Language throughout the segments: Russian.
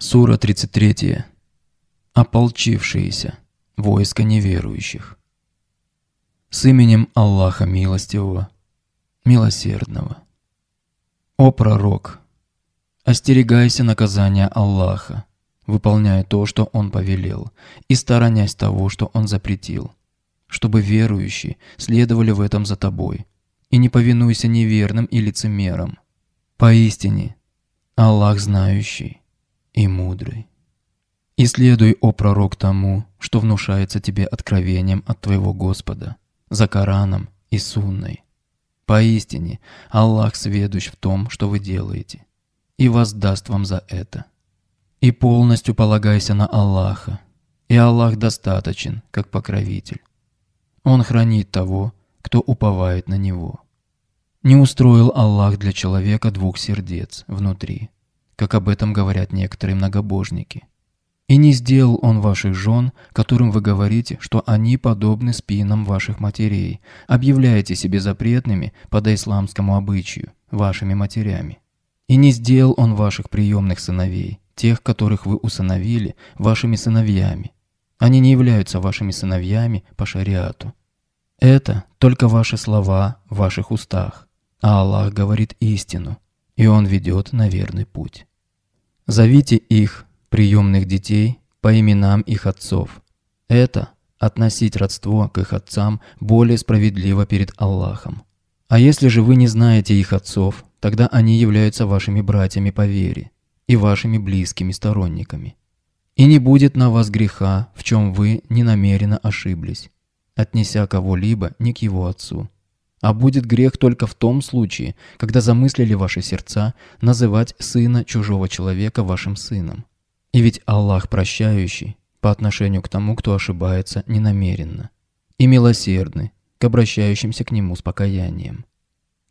Сура 33. Ополчившиеся. Войско неверующих. С именем Аллаха Милостивого, Милосердного. О пророк! Остерегайся наказания Аллаха, выполняя то, что Он повелел, и сторонясь того, что Он запретил, чтобы верующие следовали в этом за тобой, и не повинуйся неверным и лицемерам. Поистине, Аллах знающий, и мудрый. И следуй, о пророк, тому, что внушается тебе откровением от твоего Господа, за Кораном и Сунной. Поистине, Аллах сведущ в том, что вы делаете, и воздаст вам за это. И полностью полагайся на Аллаха, и Аллах достаточен, как покровитель. Он хранит того, кто уповает на Него. Не устроил Аллах для человека двух сердец внутри – как об этом говорят некоторые многобожники. И не сделал он ваших жен, которым вы говорите, что они подобны спинам ваших матерей, объявляете себе запретными по доисламскому обычаю, вашими матерями. И не сделал он ваших приемных сыновей, тех, которых вы усыновили, вашими сыновьями. Они не являются вашими сыновьями по шариату. Это только ваши слова в ваших устах, а Аллах говорит истину, и Он ведет на верный путь. Зовите их, приемных детей, по именам их отцов. Это относить родство к их отцам более справедливо перед Аллахом. А если же вы не знаете их отцов, тогда они являются вашими братьями по вере и вашими близкими сторонниками. И не будет на вас греха, в чем вы не намеренно ошиблись, отнеся кого-либо не к его отцу. А будет грех только в том случае, когда замыслили ваши сердца называть сына чужого человека вашим сыном. И ведь Аллах прощающий по отношению к тому, кто ошибается ненамеренно, и милосердный к обращающимся к нему с покаянием.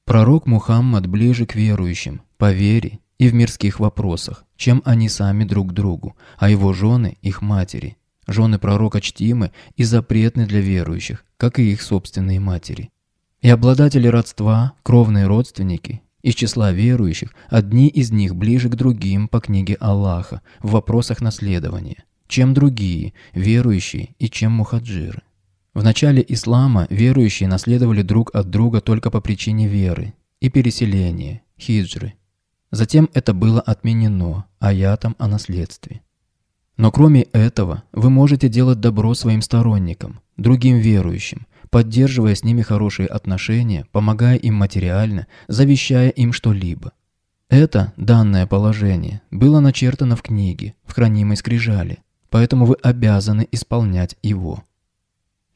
Пророк Мухаммад ближе к верующим по вере и в мирских вопросах, чем они сами друг другу, а его жены – их матери. Жены пророка чтимы и запретны для верующих, как и их собственные матери. И обладатели родства, кровные родственники, из числа верующих, одни из них ближе к другим по книге Аллаха в вопросах наследования, чем другие, верующие и чем мухаджиры. В начале ислама верующие наследовали друг от друга только по причине веры и переселения, хиджры. Затем это было отменено аятом о наследстве. Но кроме этого, вы можете делать добро своим сторонникам, другим верующим, поддерживая с ними хорошие отношения, помогая им материально, завещая им что-либо. Это данное положение было начертано в книге, в хранимой скрижали, поэтому вы обязаны исполнять его.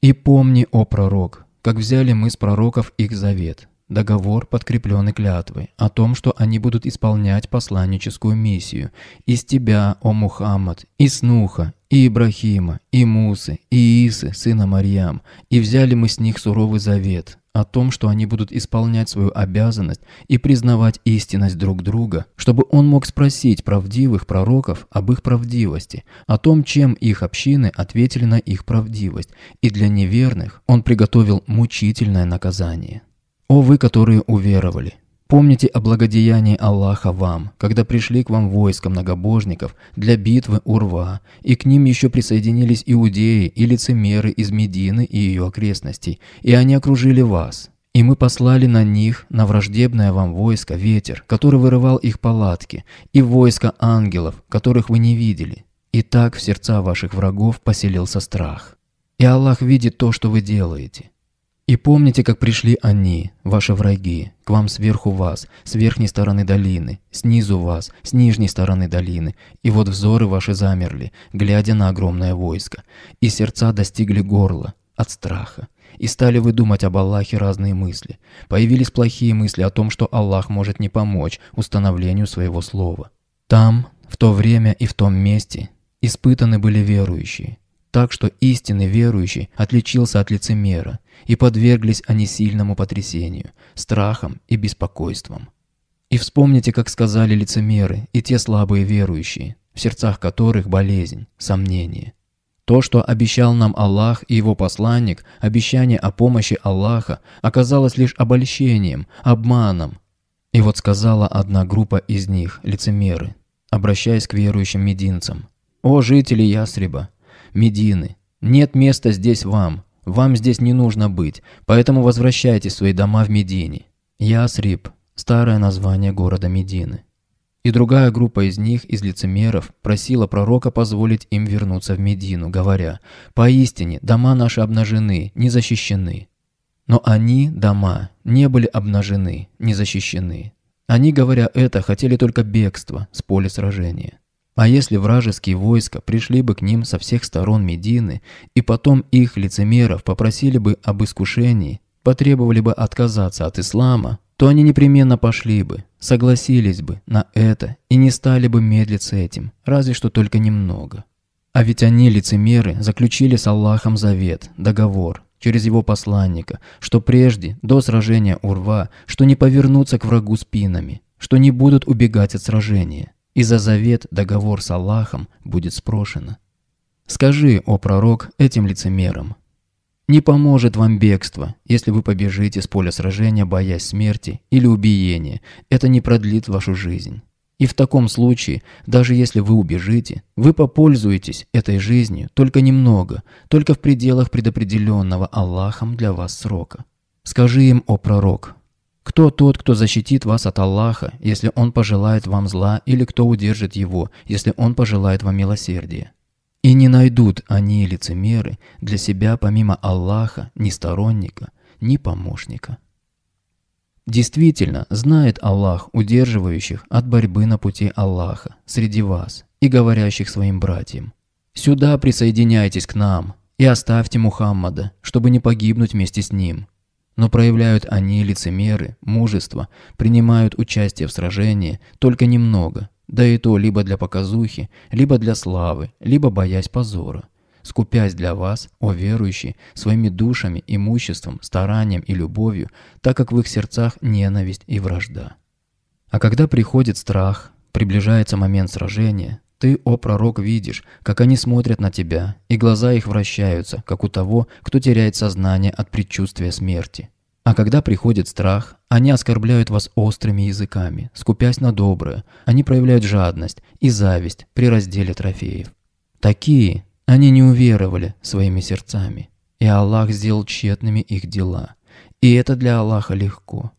«И помни, о пророк, как взяли мы с пророков их завет, договор, подкрепленный клятвой, о том, что они будут исполнять посланническую миссию. Из тебя, о Мухаммад, и Снуха, и Ибрахима, и Мусы, и Исы, сына Марьям, и взяли мы с них суровый завет о том, что они будут исполнять свою обязанность и признавать истинность друг друга, чтобы он мог спросить правдивых пророков об их правдивости, о том, чем их общины ответили на их правдивость, и для неверных он приготовил мучительное наказание. «О вы, которые уверовали! Помните о благодеянии Аллаха вам, когда пришли к вам войско многобожников для битвы Урва, и к ним еще присоединились иудеи и лицемеры из Медины и ее окрестностей, и они окружили вас. И мы послали на них, на враждебное вам войско, ветер, который вырывал их палатки, и войско ангелов, которых вы не видели. И так в сердца ваших врагов поселился страх. И Аллах видит то, что вы делаете. И помните, как пришли они, ваши враги, к вам сверху вас, с верхней стороны долины, снизу вас, с нижней стороны долины, и вот взоры ваши замерли, глядя на огромное войско, и сердца достигли горла от страха. И стали вы думать об Аллахе разные мысли. Появились плохие мысли о том, что Аллах может не помочь установлению своего слова. Там, в то время и в том месте, испытаны были верующие, так что истинный верующий отличился от лицемера, и подверглись они сильному потрясению, страхам и беспокойствам. И вспомните, как сказали лицемеры и те слабые верующие, в сердцах которых болезнь, сомнение. То, что обещал нам Аллах и его посланник, обещание о помощи Аллаха, оказалось лишь обольщением, обманом. И вот сказала одна группа из них, лицемеры, обращаясь к верующим мединцам. «О, жители Ясреба, Медины, нет места здесь вам. Вам здесь не нужно быть, поэтому возвращайте свои дома в Медине. Ясриб – старое название города Медины. И другая группа из них, из лицемеров, просила пророка позволить им вернуться в Медину, говоря, «Поистине, дома наши обнажены, не защищены». Но они, дома, не были обнажены, не защищены. Они, говоря это, хотели только бегства с поля сражения. А если вражеские войска пришли бы к ним со всех сторон Медины, и потом их лицемеров попросили бы об искушении, потребовали бы отказаться от ислама, то они непременно пошли бы, согласились бы на это и не стали бы медлить с этим, разве что только немного. А ведь они, лицемеры, заключили с Аллахом завет, договор, через его посланника, что прежде, до сражения Урва, что не повернутся к врагу спинами, что не будут убегать от сражения и за завет договор с Аллахом будет спрошено. Скажи, о пророк, этим лицемерам, не поможет вам бегство, если вы побежите с поля сражения, боясь смерти или убиения, это не продлит вашу жизнь. И в таком случае, даже если вы убежите, вы попользуетесь этой жизнью только немного, только в пределах предопределенного Аллахом для вас срока. Скажи им, о пророк, кто тот, кто защитит вас от Аллаха, если Он пожелает вам зла, или кто удержит его, если Он пожелает вам милосердия? И не найдут они, лицемеры, для себя помимо Аллаха ни сторонника, ни помощника. Действительно, знает Аллах удерживающих от борьбы на пути Аллаха среди вас и говорящих своим братьям. «Сюда присоединяйтесь к нам и оставьте Мухаммада, чтобы не погибнуть вместе с ним, но проявляют они лицемеры, мужество, принимают участие в сражении только немного, да и то либо для показухи, либо для славы, либо боясь позора. Скупясь для вас, о верующие, своими душами, имуществом, старанием и любовью, так как в их сердцах ненависть и вражда. А когда приходит страх, приближается момент сражения, ты, о пророк, видишь, как они смотрят на тебя, и глаза их вращаются, как у того, кто теряет сознание от предчувствия смерти. А когда приходит страх, они оскорбляют вас острыми языками, скупясь на доброе, они проявляют жадность и зависть при разделе трофеев. Такие они не уверовали своими сердцами, и Аллах сделал тщетными их дела. И это для Аллаха легко.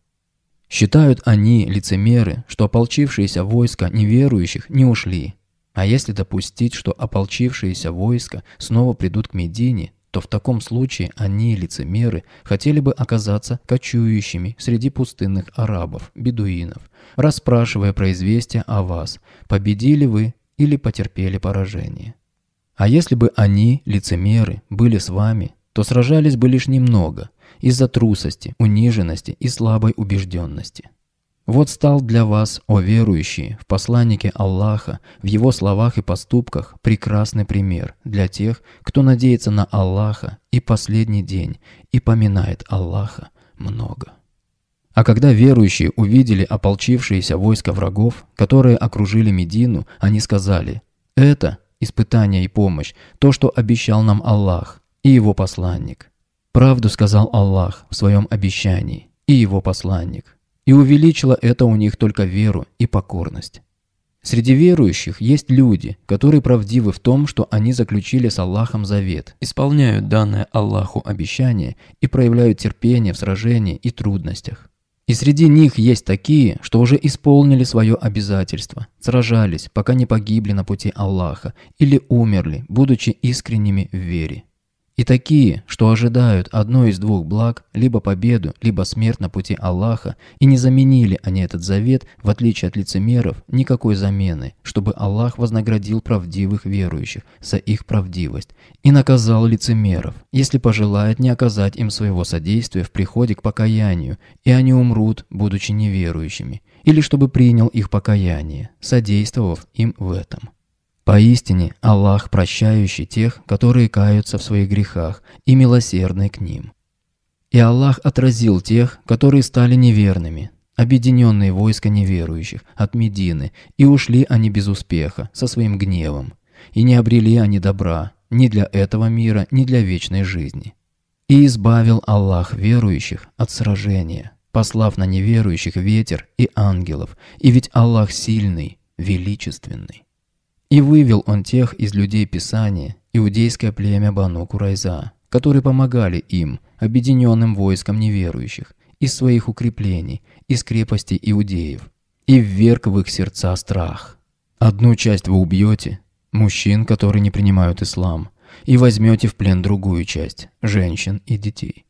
Считают они, лицемеры, что ополчившиеся войска неверующих не ушли, а если допустить, что ополчившиеся войска снова придут к Медине, то в таком случае они, лицемеры, хотели бы оказаться кочующими среди пустынных арабов, бедуинов, расспрашивая про известия о вас, победили вы или потерпели поражение. А если бы они, лицемеры, были с вами, то сражались бы лишь немного, из-за трусости, униженности и слабой убежденности. Вот стал для вас, о верующие, в посланнике Аллаха, в его словах и поступках прекрасный пример для тех, кто надеется на Аллаха и последний день и поминает Аллаха много. А когда верующие увидели ополчившиеся войска врагов, которые окружили Медину, они сказали «Это испытание и помощь, то, что обещал нам Аллах и его посланник». Правду сказал Аллах в своем обещании и его посланник – и увеличило это у них только веру и покорность. Среди верующих есть люди, которые правдивы в том, что они заключили с Аллахом завет, исполняют данное Аллаху обещание и проявляют терпение в сражении и трудностях. И среди них есть такие, что уже исполнили свое обязательство, сражались, пока не погибли на пути Аллаха, или умерли, будучи искренними в вере. И такие, что ожидают одно из двух благ, либо победу, либо смерть на пути Аллаха, и не заменили они этот завет, в отличие от лицемеров, никакой замены, чтобы Аллах вознаградил правдивых верующих за их правдивость и наказал лицемеров, если пожелает не оказать им своего содействия в приходе к покаянию, и они умрут, будучи неверующими, или чтобы принял их покаяние, содействовав им в этом. Поистине Аллах прощающий тех, которые каются в своих грехах, и милосердный к ним. И Аллах отразил тех, которые стали неверными, объединенные войска неверующих от Медины, и ушли они без успеха, со своим гневом. И не обрели они добра ни для этого мира, ни для вечной жизни. И избавил Аллах верующих от сражения, послав на неверующих ветер и ангелов, и ведь Аллах сильный, величественный. И вывел он тех из людей Писания, иудейское племя Бану Курайза, которые помогали им, объединенным войскам неверующих, из своих укреплений, из крепости иудеев, и вверг в их сердца страх. Одну часть вы убьете, мужчин, которые не принимают ислам, и возьмете в плен другую часть, женщин и детей.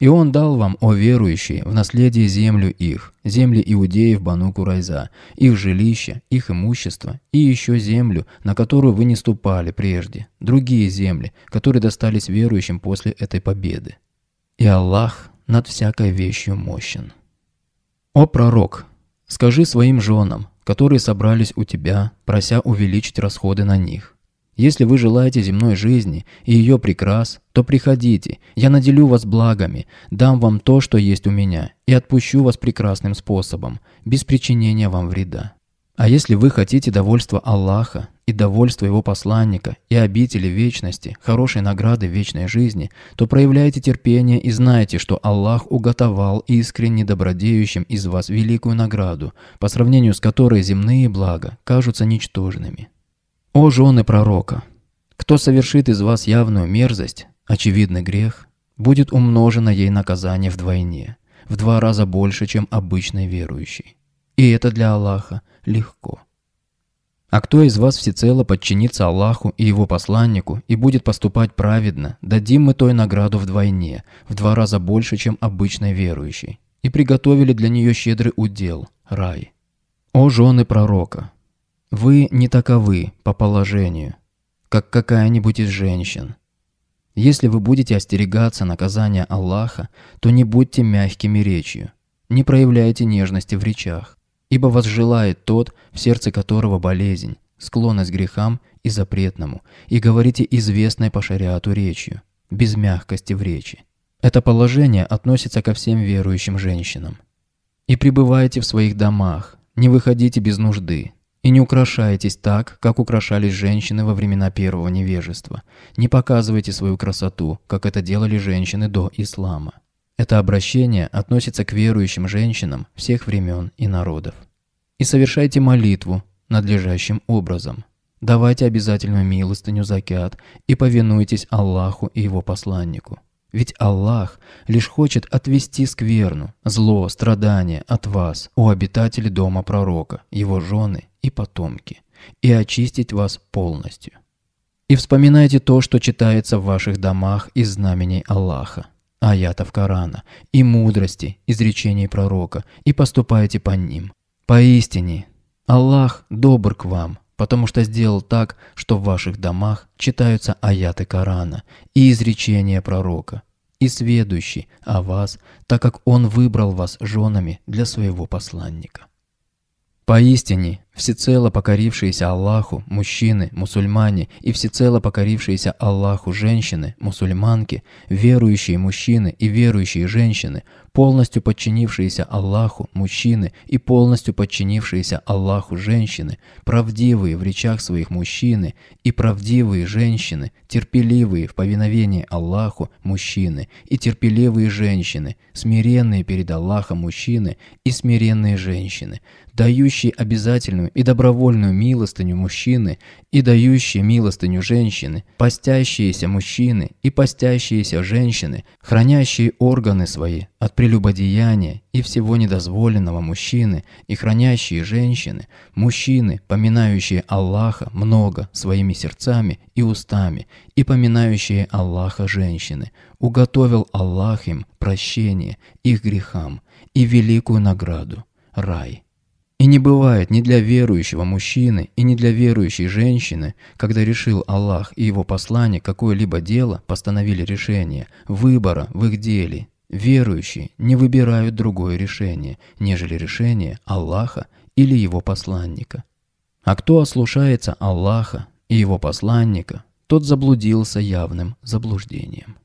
И он дал вам, о верующие, в наследие землю их, земли иудеев Бану Курайза, их жилища, их имущество, и еще землю, на которую вы не ступали прежде, другие земли, которые достались верующим после этой победы. И Аллах над всякой вещью мощен. О пророк, скажи своим женам, которые собрались у тебя, прося увеличить расходы на них. Если вы желаете земной жизни и ее прекрас, то приходите, я наделю вас благами, дам вам то, что есть у меня, и отпущу вас прекрасным способом, без причинения вам вреда. А если вы хотите довольства Аллаха и довольства Его посланника и обители вечности, хорошей награды вечной жизни, то проявляйте терпение и знайте, что Аллах уготовал искренне добродеющим из вас великую награду, по сравнению с которой земные блага кажутся ничтожными. «О, жены пророка! Кто совершит из вас явную мерзость, очевидный грех, будет умножено ей наказание вдвойне, в два раза больше, чем обычный верующий. И это для Аллаха легко». А кто из вас всецело подчинится Аллаху и его посланнику и будет поступать праведно, дадим мы той награду вдвойне, в два раза больше, чем обычной верующей, и приготовили для нее щедрый удел, рай. О жены пророка! Вы не таковы по положению, как какая-нибудь из женщин. Если вы будете остерегаться наказания Аллаха, то не будьте мягкими речью, не проявляйте нежности в речах, ибо вас желает тот, в сердце которого болезнь, склонность к грехам и запретному, и говорите известной по шариату речью, без мягкости в речи. Это положение относится ко всем верующим женщинам. И пребывайте в своих домах, не выходите без нужды, и не украшайтесь так, как украшались женщины во времена первого невежества. Не показывайте свою красоту, как это делали женщины до ислама. Это обращение относится к верующим женщинам всех времен и народов. И совершайте молитву надлежащим образом. Давайте обязательную милостыню, закят и повинуйтесь Аллаху и Его посланнику. Ведь Аллах лишь хочет отвести скверну, зло, страдания от вас, у обитателей дома пророка, его жены и потомки, и очистить вас полностью. И вспоминайте то, что читается в ваших домах из знамений Аллаха, аятов Корана, и мудрости, изречений пророка, и поступайте по ним. Поистине, Аллах добр к вам, потому что сделал так, что в ваших домах читаются аяты Корана и изречения пророка, и сведущий о вас, так как он выбрал вас женами для своего посланника. Поистине, всецело покорившиеся Аллаху мужчины, мусульмане, и всецело покорившиеся Аллаху женщины, мусульманки, верующие мужчины и верующие женщины, полностью подчинившиеся Аллаху мужчины и полностью подчинившиеся Аллаху женщины, правдивые в речах своих мужчины и правдивые женщины, терпеливые в повиновении Аллаху мужчины и терпеливые женщины, смиренные перед Аллахом мужчины и смиренные женщины, дающий обязательную и добровольную милостыню мужчины и дающий милостыню женщины, постящиеся мужчины и постящиеся женщины, хранящие органы свои от прелюбодеяния и всего недозволенного мужчины и хранящие женщины, мужчины, поминающие Аллаха много своими сердцами и устами и поминающие Аллаха женщины, уготовил Аллах им прощение их грехам и великую награду – рай. И не бывает ни для верующего мужчины и ни для верующей женщины, когда решил Аллах и его посланник какое-либо дело, постановили решение, выбора в их деле. Верующие не выбирают другое решение, нежели решение Аллаха или его посланника. А кто ослушается Аллаха и его посланника, тот заблудился явным заблуждением.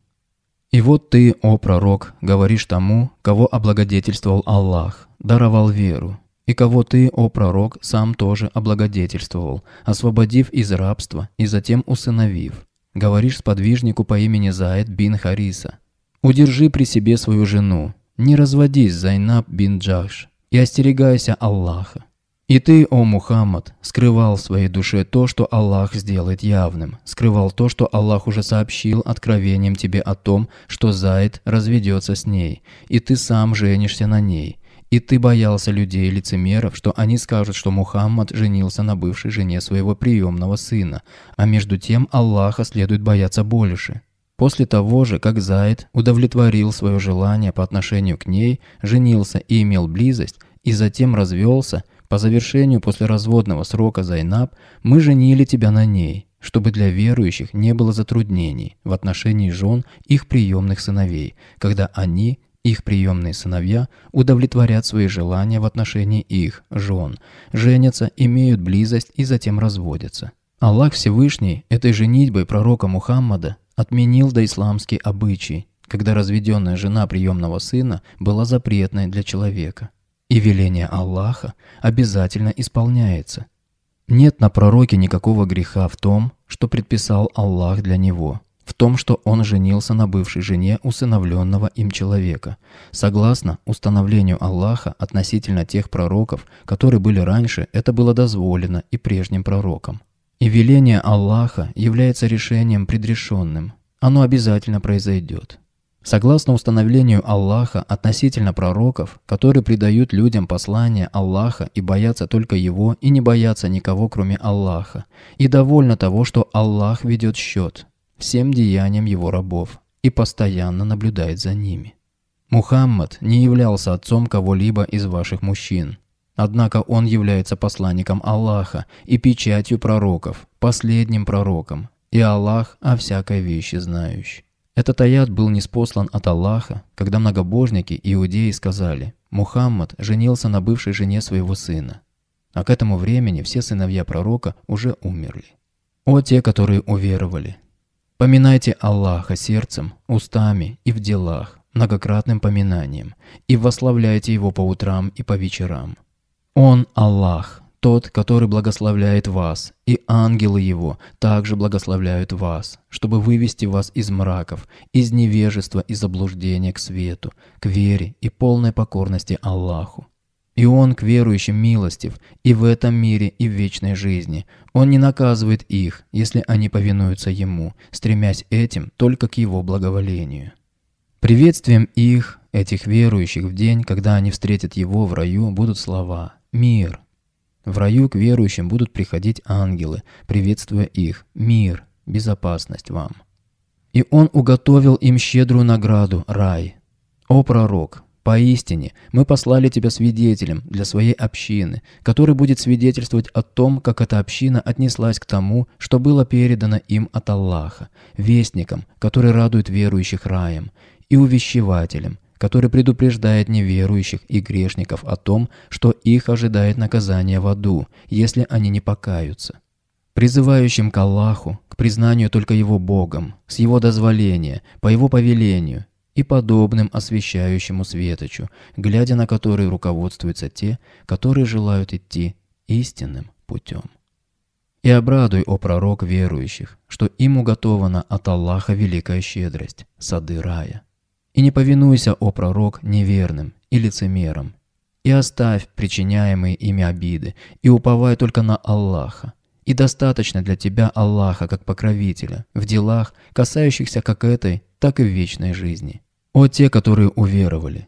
И вот ты, о пророк, говоришь тому, кого облагодетельствовал Аллах, даровал веру, и кого ты, о пророк, сам тоже облагодетельствовал, освободив из рабства и затем усыновив. Говоришь сподвижнику по имени Заид бин Хариса. Удержи при себе свою жену, не разводись, Зайнаб бин Джаш, и остерегайся Аллаха. И ты, о Мухаммад, скрывал в своей душе то, что Аллах сделает явным, скрывал то, что Аллах уже сообщил откровением тебе о том, что Заид разведется с ней, и ты сам женишься на ней – и ты боялся людей-лицемеров, что они скажут, что Мухаммад женился на бывшей жене своего приемного сына, а между тем Аллаха следует бояться больше. После того же, как Заид удовлетворил свое желание по отношению к ней, женился и имел близость, и затем развелся, по завершению после разводного срока Зайнаб, мы женили тебя на ней, чтобы для верующих не было затруднений в отношении жен их приемных сыновей, когда они их приемные сыновья удовлетворят свои желания в отношении их жен, женятся, имеют близость и затем разводятся. Аллах Всевышний этой женитьбой пророка Мухаммада отменил доисламский обычай, когда разведенная жена приемного сына была запретной для человека. И веление Аллаха обязательно исполняется. Нет на пророке никакого греха в том, что предписал Аллах для него – в том, что он женился на бывшей жене усыновленного им человека, согласно установлению Аллаха относительно тех пророков, которые были раньше, это было дозволено и прежним пророкам. И веление Аллаха является решением предрешенным, оно обязательно произойдет. Согласно установлению Аллаха относительно пророков, которые придают людям послание Аллаха и боятся только Его и не боятся никого, кроме Аллаха, и довольно того, что Аллах ведет счет – всем деяниям его рабов и постоянно наблюдает за ними. Мухаммад не являлся отцом кого-либо из ваших мужчин. Однако он является посланником Аллаха и печатью пророков, последним пророком, и Аллах о всякой вещи знающий. Этот аят был неспослан от Аллаха, когда многобожники иудеи сказали, Мухаммад женился на бывшей жене своего сына. А к этому времени все сыновья пророка уже умерли. О те, которые уверовали, Поминайте Аллаха сердцем, устами и в делах, многократным поминанием, и восславляйте Его по утрам и по вечерам. Он Аллах, тот, который благословляет вас, и ангелы Его также благословляют вас, чтобы вывести вас из мраков, из невежества и заблуждения к свету, к вере и полной покорности Аллаху. И Он к верующим милостив и в этом мире, и в вечной жизни. Он не наказывает их, если они повинуются Ему, стремясь этим только к Его благоволению. Приветствием их, этих верующих, в день, когда они встретят Его в раю, будут слова «Мир». В раю к верующим будут приходить ангелы, приветствуя их «Мир, безопасность вам». И Он уготовил им щедрую награду – рай. «О пророк, Поистине, мы послали тебя свидетелем для своей общины, который будет свидетельствовать о том, как эта община отнеслась к тому, что было передано им от Аллаха, вестником, который радует верующих раем, и увещевателем, который предупреждает неверующих и грешников о том, что их ожидает наказание в аду, если они не покаются. Призывающим к Аллаху, к признанию только Его Богом, с Его дозволения, по Его повелению, и подобным освещающему светочу, глядя на который руководствуются те, которые желают идти истинным путем. И обрадуй, о пророк верующих, что им уготована от Аллаха великая щедрость, сады рая. И не повинуйся, о пророк, неверным и лицемерам, и оставь причиняемые ими обиды, и уповай только на Аллаха. И достаточно для тебя Аллаха как покровителя в делах, касающихся как этой, так и в вечной жизни. О те, которые уверовали!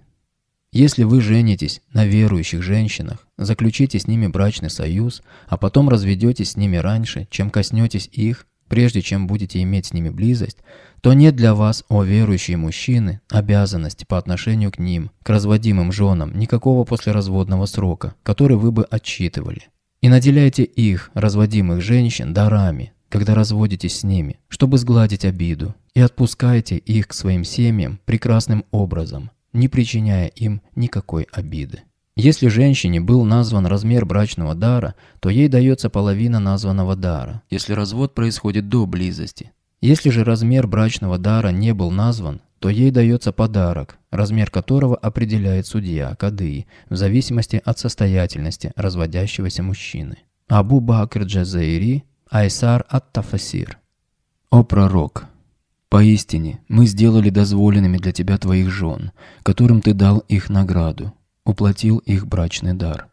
Если вы женитесь на верующих женщинах, заключите с ними брачный союз, а потом разведетесь с ними раньше, чем коснетесь их, прежде чем будете иметь с ними близость, то нет для вас, о верующие мужчины, обязанности по отношению к ним, к разводимым женам, никакого послеразводного срока, который вы бы отчитывали. И наделяйте их, разводимых женщин, дарами, когда разводитесь с ними, чтобы сгладить обиду, и отпускайте их к своим семьям прекрасным образом, не причиняя им никакой обиды. Если женщине был назван размер брачного дара, то ей дается половина названного дара, если развод происходит до близости. Если же размер брачного дара не был назван, то ей дается подарок, размер которого определяет судья, кадыи, в зависимости от состоятельности разводящегося мужчины. Абу Бакр Джазаири Айсар ат-Тафасир. «О пророк! Поистине, мы сделали дозволенными для тебя твоих жен, которым ты дал их награду, уплатил их брачный дар.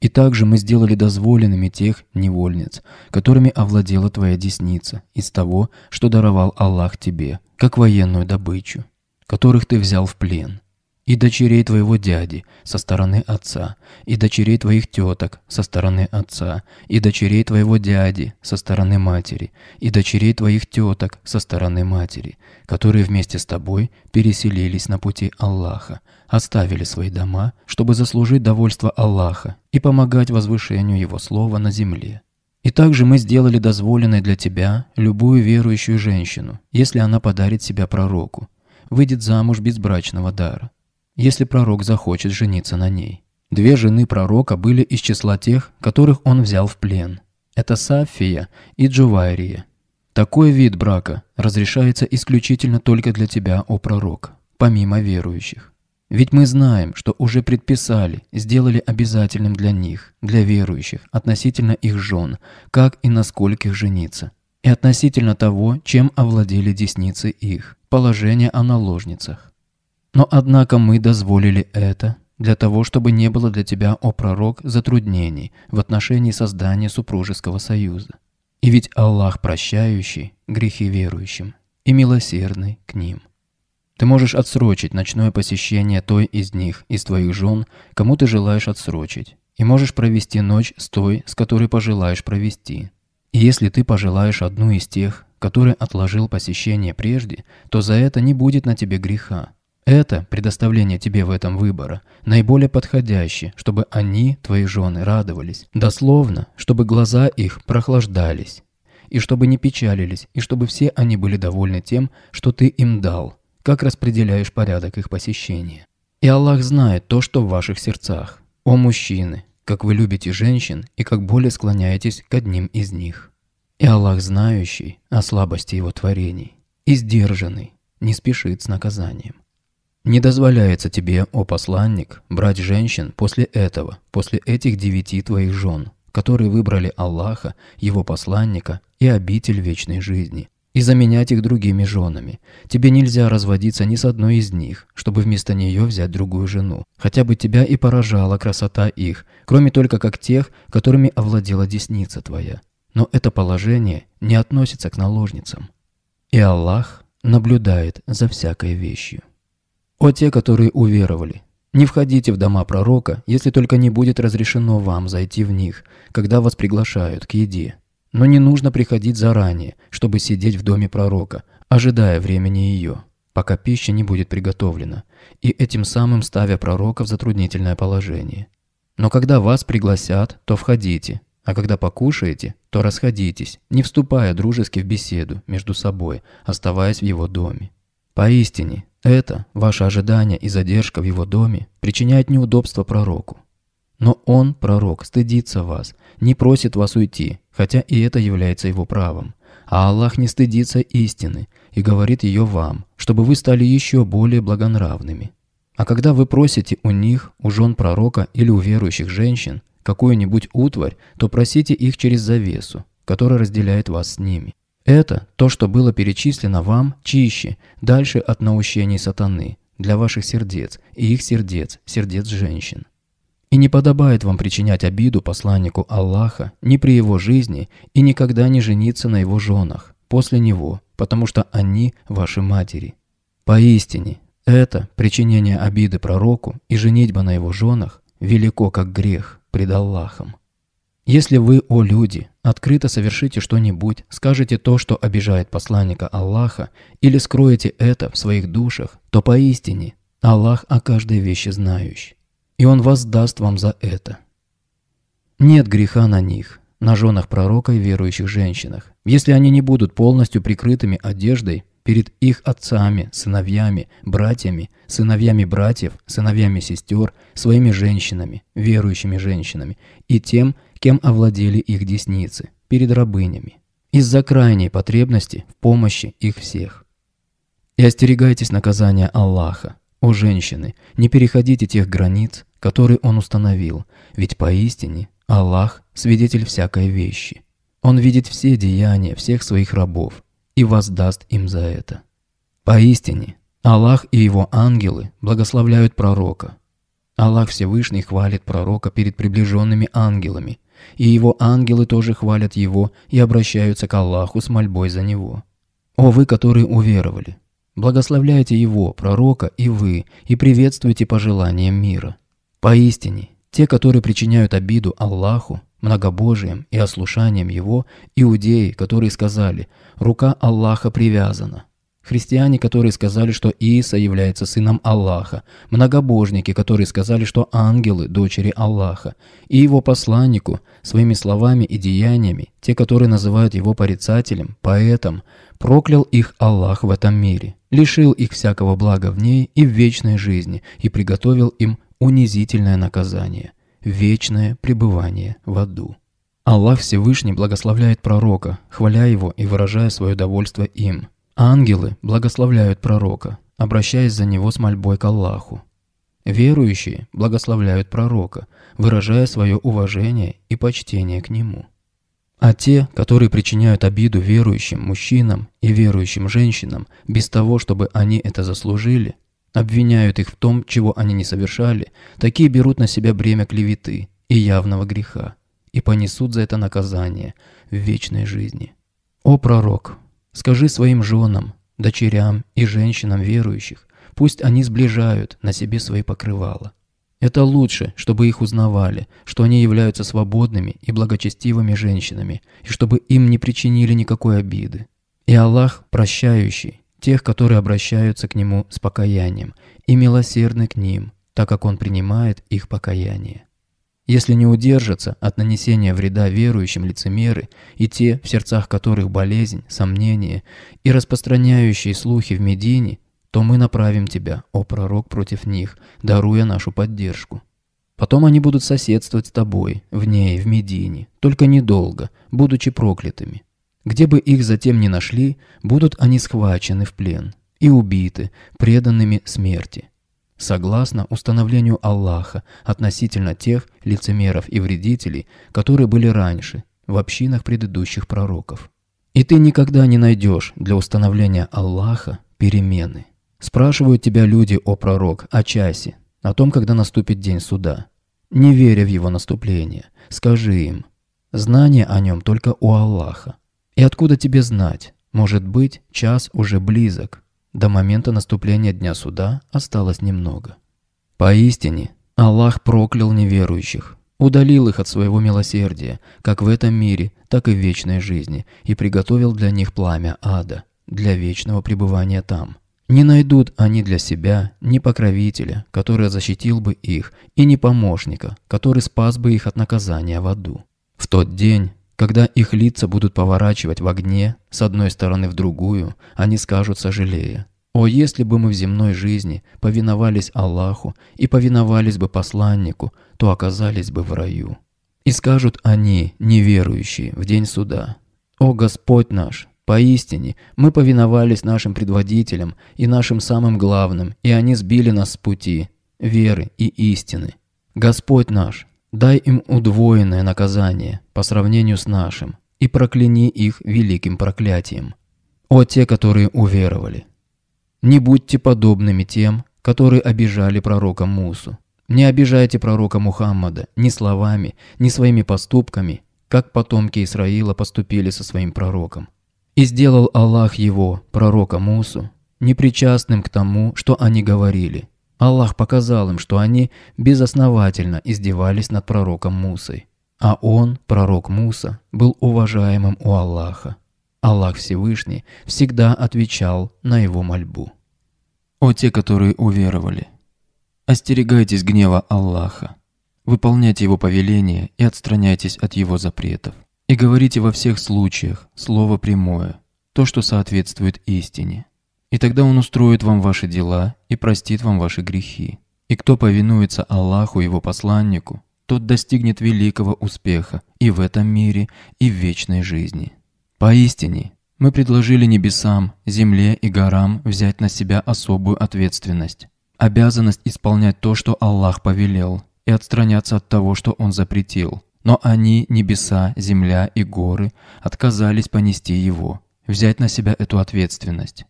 И также мы сделали дозволенными тех невольниц, которыми овладела твоя десница, из того, что даровал Аллах тебе, как военную добычу, которых ты взял в плен, и дочерей твоего дяди со стороны отца, и дочерей твоих теток со стороны отца, и дочерей твоего дяди со стороны матери, и дочерей твоих теток со стороны матери, которые вместе с тобой переселились на пути Аллаха, оставили свои дома, чтобы заслужить довольство Аллаха и помогать возвышению Его Слова на земле. И также мы сделали дозволенной для тебя любую верующую женщину, если она подарит себя пророку, выйдет замуж без брачного дара если пророк захочет жениться на ней. Две жены пророка были из числа тех, которых он взял в плен. Это Сафия и Джувайрия. Такой вид брака разрешается исключительно только для тебя, о пророк, помимо верующих. Ведь мы знаем, что уже предписали, сделали обязательным для них, для верующих, относительно их жен, как и на скольких жениться, и относительно того, чем овладели десницы их, положение о наложницах. Но однако мы дозволили это для того, чтобы не было для тебя, о пророк, затруднений в отношении создания супружеского союза. И ведь Аллах прощающий грехи верующим и милосердный к ним. Ты можешь отсрочить ночное посещение той из них, из твоих жен, кому ты желаешь отсрочить, и можешь провести ночь с той, с которой пожелаешь провести. И если ты пожелаешь одну из тех, которые отложил посещение прежде, то за это не будет на тебе греха, это предоставление тебе в этом выбора наиболее подходящее, чтобы они, твои жены, радовались. Дословно, чтобы глаза их прохлаждались. И чтобы не печалились, и чтобы все они были довольны тем, что ты им дал. Как распределяешь порядок их посещения. И Аллах знает то, что в ваших сердцах. О мужчины, как вы любите женщин и как более склоняетесь к одним из них. И Аллах знающий о слабости его творений. И сдержанный, не спешит с наказанием. Не дозволяется тебе, о посланник, брать женщин после этого, после этих девяти твоих жен, которые выбрали Аллаха, его посланника и обитель вечной жизни, и заменять их другими женами. Тебе нельзя разводиться ни с одной из них, чтобы вместо нее взять другую жену. Хотя бы тебя и поражала красота их, кроме только как тех, которыми овладела десница твоя. Но это положение не относится к наложницам. И Аллах наблюдает за всякой вещью. «О те, которые уверовали, не входите в дома пророка, если только не будет разрешено вам зайти в них, когда вас приглашают к еде. Но не нужно приходить заранее, чтобы сидеть в доме пророка, ожидая времени ее, пока пища не будет приготовлена, и этим самым ставя пророка в затруднительное положение. Но когда вас пригласят, то входите, а когда покушаете, то расходитесь, не вступая дружески в беседу между собой, оставаясь в его доме. Поистине, это, ваше ожидание и задержка в его доме, причиняет неудобство пророку. Но он, пророк, стыдится вас, не просит вас уйти, хотя и это является его правом. А Аллах не стыдится истины и говорит ее вам, чтобы вы стали еще более благонравными. А когда вы просите у них, у жен пророка или у верующих женщин, какую-нибудь утварь, то просите их через завесу, которая разделяет вас с ними. Это то, что было перечислено вам чище, дальше от наущений сатаны, для ваших сердец и их сердец, сердец женщин. И не подобает вам причинять обиду посланнику Аллаха ни при его жизни и никогда не жениться на его женах после него, потому что они ваши матери. Поистине, это причинение обиды пророку и женитьба на его женах велико как грех пред Аллахом. Если вы, о люди, открыто совершите что-нибудь, скажете то, что обижает посланника Аллаха, или скроете это в своих душах, то поистине Аллах о каждой вещи знающий, и Он воздаст вам за это. Нет греха на них, на женах пророка и верующих женщинах, если они не будут полностью прикрытыми одеждой перед их отцами, сыновьями, братьями, сыновьями братьев, сыновьями сестер, своими женщинами, верующими женщинами и тем, кем овладели их десницы, перед рабынями, из-за крайней потребности в помощи их всех. И остерегайтесь наказания Аллаха, о женщины, не переходите тех границ, которые Он установил, ведь поистине Аллах – свидетель всякой вещи. Он видит все деяния всех своих рабов и воздаст им за это. Поистине, Аллах и его ангелы благословляют пророка. Аллах Всевышний хвалит пророка перед приближенными ангелами и его ангелы тоже хвалят его и обращаются к Аллаху с мольбой за него. О вы, которые уверовали! Благословляйте его, пророка, и вы, и приветствуйте пожелания мира. Поистине, те, которые причиняют обиду Аллаху, многобожием и ослушанием его, иудеи, которые сказали «рука Аллаха привязана», Христиане, которые сказали, что Иса является сыном Аллаха. Многобожники, которые сказали, что ангелы – дочери Аллаха. И его посланнику, своими словами и деяниями, те, которые называют его порицателем, поэтом, проклял их Аллах в этом мире, лишил их всякого блага в ней и в вечной жизни, и приготовил им унизительное наказание – вечное пребывание в аду. Аллах Всевышний благословляет пророка, хваля его и выражая свое довольство им – Ангелы благословляют пророка, обращаясь за него с мольбой к Аллаху. Верующие благословляют пророка, выражая свое уважение и почтение к нему. А те, которые причиняют обиду верующим мужчинам и верующим женщинам, без того, чтобы они это заслужили, обвиняют их в том, чего они не совершали, такие берут на себя бремя клеветы и явного греха и понесут за это наказание в вечной жизни. О пророк, Скажи своим женам, дочерям и женщинам верующих, пусть они сближают на себе свои покрывала. Это лучше, чтобы их узнавали, что они являются свободными и благочестивыми женщинами, и чтобы им не причинили никакой обиды. И Аллах прощающий тех, которые обращаются к Нему с покаянием, и милосердный к ним, так как Он принимает их покаяние. Если не удержатся от нанесения вреда верующим лицемеры и те, в сердцах которых болезнь, сомнения и распространяющие слухи в Медине, то мы направим тебя, о пророк, против них, даруя нашу поддержку. Потом они будут соседствовать с тобой, в ней, в Медине, только недолго, будучи проклятыми. Где бы их затем не нашли, будут они схвачены в плен и убиты, преданными смерти согласно установлению Аллаха относительно тех лицемеров и вредителей, которые были раньше в общинах предыдущих пророков. И ты никогда не найдешь для установления Аллаха перемены. Спрашивают тебя люди, о пророк, о часе, о том, когда наступит день суда. Не веря в его наступление, скажи им, знание о нем только у Аллаха. И откуда тебе знать? Может быть, час уже близок, до момента наступления Дня Суда осталось немного. Поистине, Аллах проклял неверующих, удалил их от своего милосердия, как в этом мире, так и в вечной жизни, и приготовил для них пламя ада, для вечного пребывания там. Не найдут они для себя ни покровителя, который защитил бы их, и ни помощника, который спас бы их от наказания в аду. В тот день когда их лица будут поворачивать в огне с одной стороны в другую, они скажут сожалея. «О, если бы мы в земной жизни повиновались Аллаху и повиновались бы посланнику, то оказались бы в раю». И скажут они, неверующие, в день суда. «О, Господь наш, поистине мы повиновались нашим предводителям и нашим самым главным, и они сбили нас с пути, веры и истины. Господь наш, Дай им удвоенное наказание по сравнению с нашим, и прокляни их великим проклятием. О те, которые уверовали! Не будьте подобными тем, которые обижали пророка Мусу. Не обижайте пророка Мухаммада ни словами, ни своими поступками, как потомки Исраила поступили со своим пророком. И сделал Аллах его, пророка Мусу, непричастным к тому, что они говорили – Аллах показал им, что они безосновательно издевались над пророком Мусой. А он, пророк Муса, был уважаемым у Аллаха. Аллах Всевышний всегда отвечал на его мольбу. «О те, которые уверовали! Остерегайтесь гнева Аллаха, выполняйте его повеления и отстраняйтесь от его запретов. И говорите во всех случаях слово прямое, то, что соответствует истине». И тогда Он устроит вам ваши дела и простит вам ваши грехи. И кто повинуется Аллаху, Его посланнику, тот достигнет великого успеха и в этом мире, и в вечной жизни. Поистине, мы предложили небесам, земле и горам взять на себя особую ответственность, обязанность исполнять то, что Аллах повелел, и отстраняться от того, что Он запретил. Но они, небеса, земля и горы, отказались понести его, взять на себя эту ответственность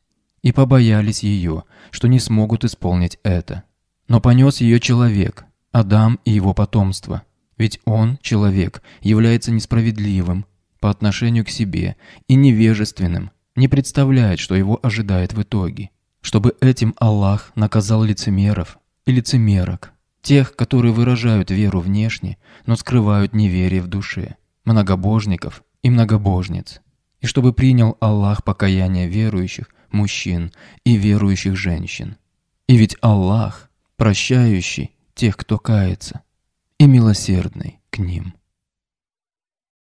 и побоялись ее, что не смогут исполнить это. Но понес ее человек, Адам и его потомство. Ведь он, человек, является несправедливым по отношению к себе и невежественным, не представляет, что его ожидает в итоге. Чтобы этим Аллах наказал лицемеров и лицемерок, тех, которые выражают веру внешне, но скрывают неверие в душе, многобожников и многобожниц. И чтобы принял Аллах покаяние верующих мужчин и верующих женщин. И ведь Аллах, прощающий тех, кто кается, и милосердный к ним.